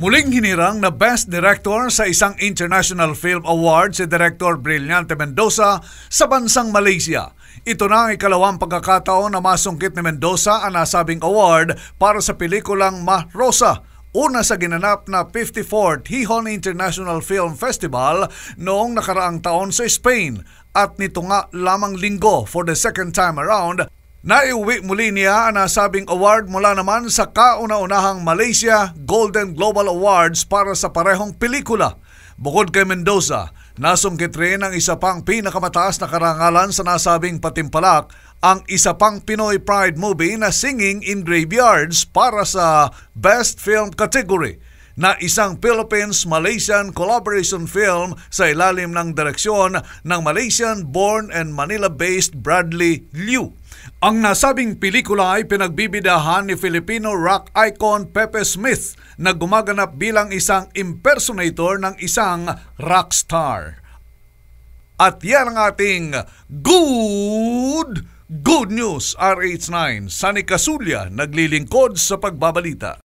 Muling hinirang na Best Director sa isang International Film Award si Director Brillante Mendoza sa bansang Malaysia. Ito na ang ikalawang pagkakataon na masungkit ni Mendoza ang nasabing award para sa pelikulang Mahrosa una sa ginanap na 54th Hihon International Film Festival noong nakaraang taon sa Spain at nito nga lamang linggo for the second time around Naiuwi muli niya na sabing award mula naman sa kauna-unahang Malaysia Golden Global Awards para sa parehong pelikula. Bukod kay Mendoza, nasungkit rin ang isa pang pinakamataas na karangalan sa nasabing patimpalak, ang isa pang Pinoy Pride movie na Singing in Graveyards para sa Best Film category na isang Philippines-Malaysian collaboration film sa ilalim ng direksyon ng Malaysian-born and Manila-based Bradley Liu. Ang nasabing pelikula ay pinagbibidahan ni Filipino rock icon Pepe Smith na gumaganap bilang isang impersonator ng isang rock star. At yan ang ating Good Good News RH9 Sani Nikasulya naglilingkod sa pagbabalita.